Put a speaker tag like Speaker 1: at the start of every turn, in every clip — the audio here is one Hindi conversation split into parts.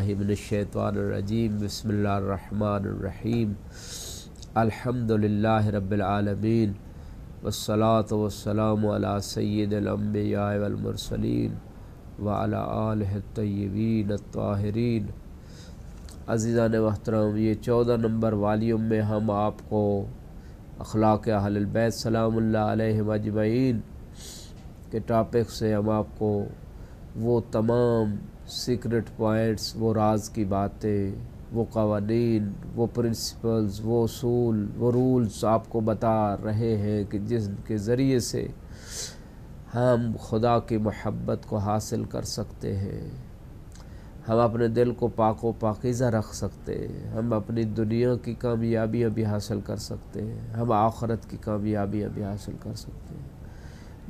Speaker 1: बिल्लाशैतवानरजीम बसमीम अलहमदिल्ला रबालमीन वसलात वसलाम सैदमबयामरसलिन वालतबीन ताहरीन अज़ीज़ान महतरम ये चौदह नंबर वालीम में हम आपको अखलाक अहलबैत सलामजमैन के टॉपिक से हम आपको वो तमाम सीक्रेट पॉइंट्स वो राज की बातें वो कवानीन वो प्रिंसिपल्स वो असूल वो रूल्स आपको बता रहे हैं कि जिसके ज़रिए से हम खुदा की महब्बत को हासिल कर सकते हैं हम अपने दिल को पाको पाकिज़ा रख सकते हैं हम अपनी दुनिया की कामयाबियाँ भी हासिल कर सकते हैं हम आखरत की कामयाबियाँ भी हासिल कर सकते हैं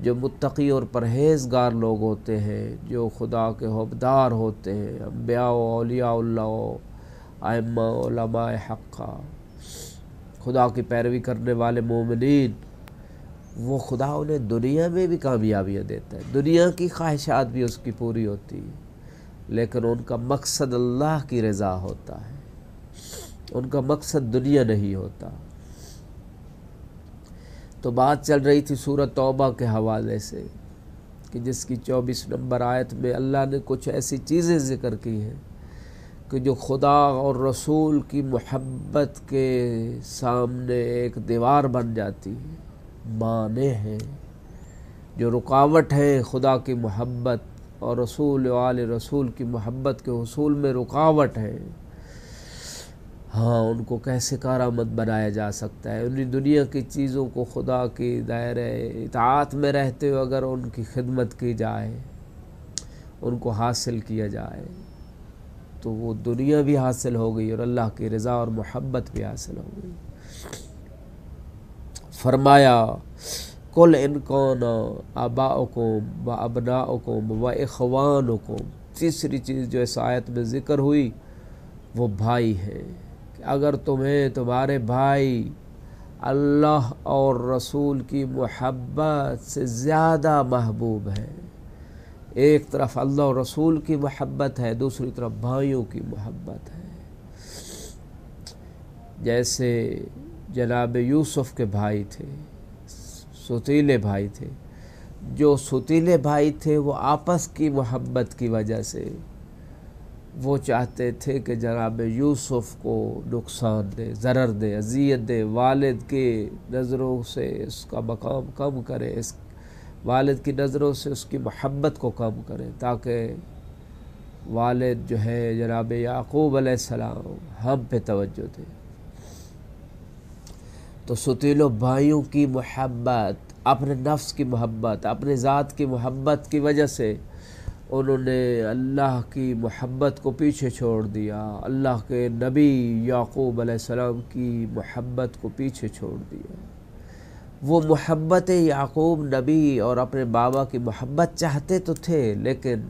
Speaker 1: जो मुतकी और परहेजगार लोग होते हैं जो खुदा के हबदार होते हैं अम्बिया अलियाल्लामा हक़ा खुदा की पैरवी करने वाले मोमिन वो खुदा उन्हें दुनिया में भी कामयाबियाँ देता है दुनिया की ख्वाहिशात भी उसकी पूरी होती हैं लेकिन उनका मकसद अल्लाह की रज़ा होता है उनका मकसद दुनिया नहीं होता तो बात चल रही थी सूरत तौबा के हवाले से कि जिसकी 24 नंबर आयत में अल्लाह ने कुछ ऐसी चीज़ें ज़िक्र की हैं कि जो खुदा और रसूल की मोहब्बत के सामने एक दीवार बन जाती है माने हैं जो रुकावट हैं खुदा की मोहब्बत और रसूल आल रसूल की मोहब्बत के हसूल में रुकावट है हाँ उनको कैसे कारामद बनाया जा सकता है उन्हें दुनिया की चीज़ों को खुदा के दायरे इतात में रहते हुए अगर उनकी खिदमत की जाए उनको हासिल किया जाए तो वो दुनिया भी हासिल हो गई और अल्लाह की रज़ा और मोहब्बत भी हासिल हो गई फरमाया कुल इनकौन आबाकुम व अबनाकुम व इखवानुकुम तीसरी चीज़ जो इस आयत में ज़िक्र हुई वो भाई हैं अगर तुम्हें तुम्हारे भाई अल्लाह और रसूल की मोहब्बत से ज़्यादा महबूब है एक तरफ अल्लाह और रसूल की मोहब्बत है दूसरी तरफ भाइयों की मोहब्बत है जैसे जनाब यूसुफ के भाई थे सुतीले भाई थे जो सुतीले भाई थे वो आपस की मोहब्बत की वजह से वो चाहते थे कि जनाब यूसुफ़ को नुकसान दे ज़र दे अजियत दे वालद की नज़रों से उसका मकाम कम करे इस वालिद की नज़रों से उसकी महब्बत को कम करे ताकि वालद जो है जनाब याकूब सलाम हम पे तवज्जो दे तो सुतीलो भाइयों की महब्बत अपने नफ्स की महब्बत अपने ज़ात की महब्बत की वजह से उन्होंने अल्लाह की मोहब्बत को पीछे छोड़ दिया अल्लाह के नबी याकूब अलैहिस्सलाम की मोहब्बत को पीछे छोड़ दिया वो मोहब्बत याकूब नबी और अपने बाबा की मोहब्बत चाहते तो थे लेकिन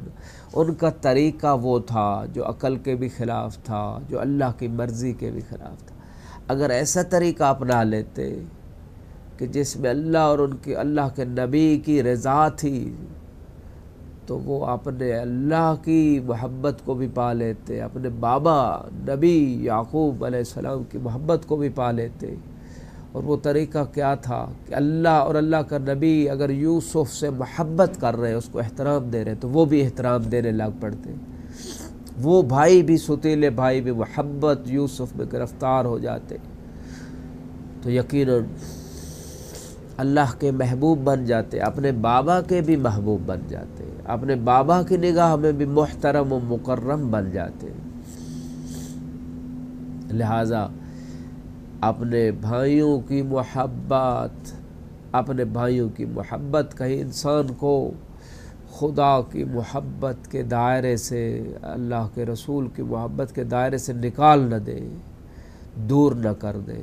Speaker 1: उनका तरीका वो था जो अकल के भी ख़िलाफ़ था जो अल्लाह की मर्ज़ी के भी ख़िलाफ़ था अगर ऐसा तरीका अपना लेते कि जिसमें अल्लाह और उनके अल्लाह के नबी की रज़ा थी तो वो अपने अल्लाह की मोहब्बत को भी पा लेते अपने बाबा नबी याकूब सलाम की मोहब्बत को भी पा लेते और वो तरीका क्या था कि अल्लाह और अल्लाह का नबी अगर यूसुफ से मोहब्बत कर रहे हैं उसको एहतराम दे रहे तो वो भी एहतराम देने लग पड़ते वो भाई भी सुतीले भाई भी मोहब्बत यूसुफ में गिरफ़्तार हो जाते तो यकीन अल्लाह के महबूब बन जाते अपने बाबा के भी महबूब बन जाते अपने बाबा की निगाह में भी मोहतरम व मुकर्रम बन जाते लिहाजा अपने भाइयों की मोहब्बत अपने भाइयों की मोहब्बत कहीं इंसान को खुदा की मोहब्बत के दायरे से अल्लाह के रसूल की मोहब्बत के दायरे से निकाल न दे दूर न कर दे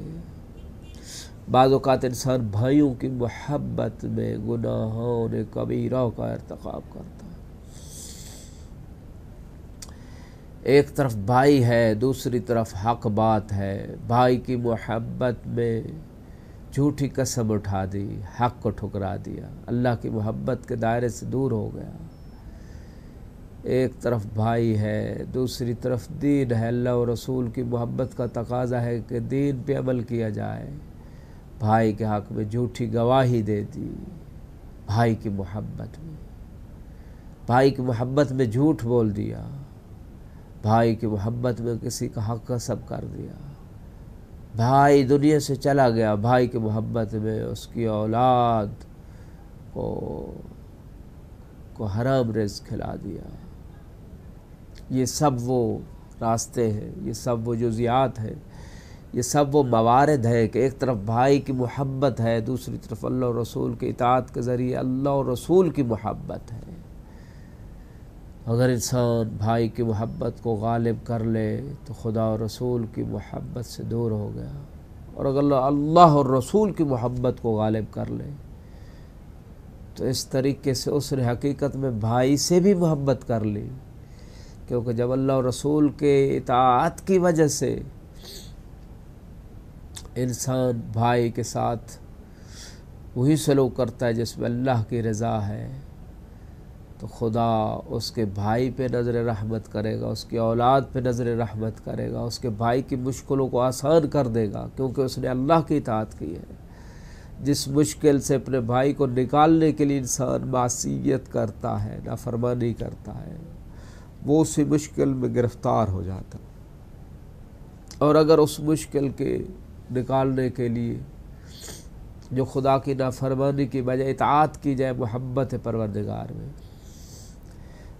Speaker 1: बाज़ात इंसान भाइयों की महब्बत में गुनाहों ने कबीरों का इरतकब करता है एक तरफ भाई है दूसरी तरफ हक बात है भाई की मोहब्बत में झूठी कसम उठा दी हक को ठुकरा दिया अल्लाह की मोहब्बत के दायरे से दूर हो गया एक तरफ भाई है दूसरी तरफ दीन है अल्लाह और रसूल की मोहब्बत का तकाजा है कि दीन पे अमल किया जाए भाई के हक़ में झूठी गवाही दे दी भाई की मोहब्बत में भाई की मोहब्बत में झूठ बोल दिया भाई की मोहब्बत में किसी का हक का सब कर दिया भाई दुनिया से चला गया भाई की मोहब्बत में उसकी औलाद को को हराम रेस खिला दिया ये सब वो रास्ते हैं ये सब वो जुजियात हैं ये सब वो मवारद है कि एक तरफ भाई की मोहब्बत है दूसरी तरफ अल्लाह रसूल के इतात के ज़रिए अल्लाह रसूल की मोहब्बत है अगर इंसान भाई की मोहब्बत को गालिब कर ले तो खुदा और रसूल की मोहब्बत से दूर हो गया और अगर अल्लाह और रसूल की मोहब्बत को गालिब कर ले तो इस तरीके से उसने हकीकत में भाई से भी मोहब्बत कर ली क्योंकि जब अल्लाह रसूल के इतात की वजह से इंसान भाई के साथ वही सलूक करता है जिसमें अल्लाह की रज़ा है तो खुदा उसके भाई पे नज़र रहमत करेगा उसकी औलाद पे नज़र रहमत करेगा उसके भाई की मुश्किलों को आसान कर देगा क्योंकि उसने अल्लाह की इतात की है जिस मुश्किल से अपने भाई को निकालने के लिए इंसान मासीत करता है नाफरमानी करता है वो उसी मुश्किल में गिरफ़्तार हो जाता और अगर उस मुश्किल के निकालने के लिए जो खुदा की नाफरमानी की बजाय इतात की जाए मोहब्बत परवरदिगार में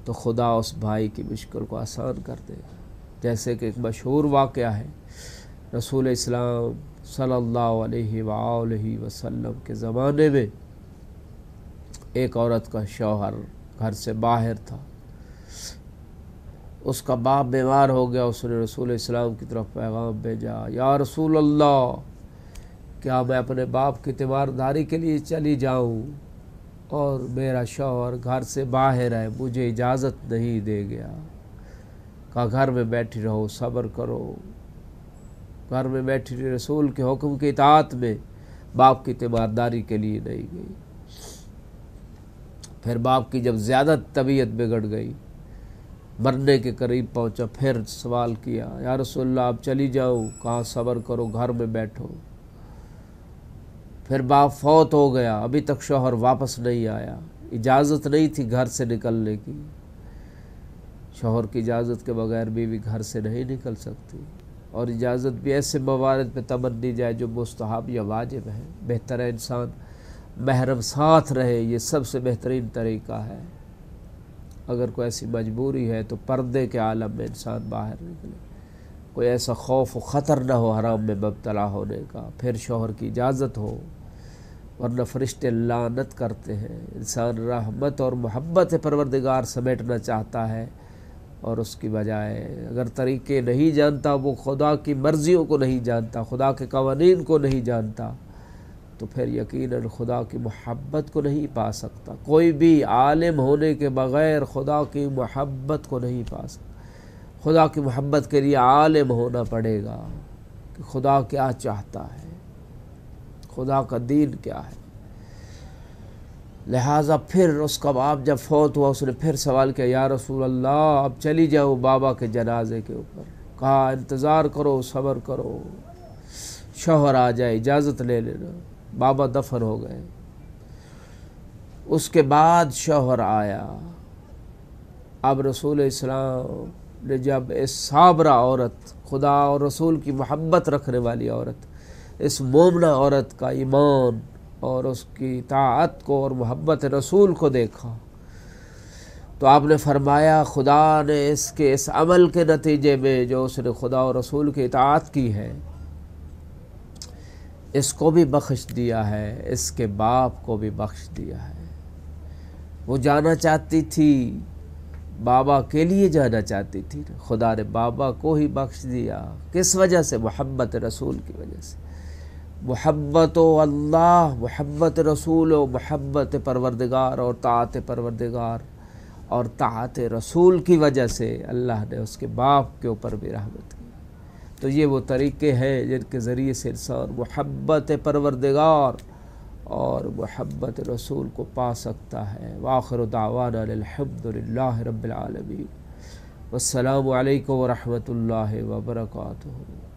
Speaker 1: तो खुदा उस भाई की मुश्किल को आसान कर देगा जैसे कि एक मशहूर वाक़ है रसूल इस्लाम सल्लल्लाहु अलैहि वसल्लम के ज़माने में एक औरत का शौहर घर से बाहर था उसका बाप बीमार हो गया उसने रसूल इस्लाम की तरफ पैगाम भेजा या रसूल अल्लाह क्या मैं अपने बाप की तीमारदारी के लिए चली जाऊँ और मेरा शौहर घर से बाहर है मुझे इजाज़त नहीं दे गया का घर में बैठी रहो सब्र करो घर में बैठी रही रसूल के हुक्म की इतात में बाप की तीमारदारी के लिए नहीं गई फिर बाप की जब ज़्यादा तबीयत बिगड़ गई बर्थडे के करीब पहुंचा फिर सवाल किया या रसोल्ला आप चली जाओ कहाँ सबर करो घर में बैठो फिर बाप फौत हो गया अभी तक शोहर वापस नहीं आया इजाज़त नहीं थी घर से निकलने की शोहर की इजाज़त के बगैर बीवी घर से नहीं निकल सकती और इजाज़त भी ऐसे मवारद पे तमन्नी जाए जो मुस्तहाब या वाजिब है बेहतर है इंसान महरम साथ रहे ये सबसे बेहतरीन तरीका है अगर कोई ऐसी मजबूरी है तो पर्दे के आलम में इंसान बाहर निकले कोई ऐसा खौफ व ख़तर न हो हराम में मुबतला होने का फिर शोहर की इजाज़त हो वरना फरिश्ते लानत करते हैं इंसान रहमत और मोहब्बत परवरदिगार समेटना चाहता है और उसकी बजाय अगर तरीके नहीं जानता वो खुदा की मर्ज़ियों को नहीं जानता खुदा के कवानीन को नहीं जानता तो फिर यकीनन खुदा की मोहब्बत को नहीं पा सकता कोई भी आलिम होने के बग़ैर खुदा की मोहब्बत को नहीं पा सकता खुदा की मोहब्बत के लिए आलिम होना पड़ेगा कि खुदा क्या चाहता है खुदा का दीन क्या है लिहाजा फिर उसका बाप जब फौत हुआ उसने फिर सवाल किया या रसूल अल्लाह अब चली जाओ बाबा के जनाजे के ऊपर कहा इंतज़ार करो सब्र करो शोहर आ जाए इजाज़त ले लेना बाबा दफर हो गए उसके बाद शोहर आया अब रसूल इस्लाम ने जब इस साबरा औरत खुदा और रसूल की मोहब्बत रखने वाली औरत इस मोमना औरत का ईमान और उसकी तात को और मोहब्बत रसूल को देखा तो आपने फरमाया खुदा ने इसके इस अमल के नतीजे में जो उसने खुदा और रसूल की इतात की है इसको भी बख्श दिया है इसके बाप को भी बख्श दिया है वो जाना चाहती थी बाबा के लिए जाना चाहती थी खुदा ने बाबा को ही बख्श दिया किस वजह से मोहब्बत रसूल की वजह से महब्बत अल्लाह महब्बत रसूल महब्बत परवरदगार और तात परवरदगार और तात रसूल की वजह से अल्लाह ने उसके बाप के ऊपर भी रहमत तो ये वो तरीक़े हैं जिनके ज़रिए से इंसान महब्बत परवरदगार और महब्बत रसूल को पा सकता है वाखर दावान रबालमी वालकम वरहमल वबरकू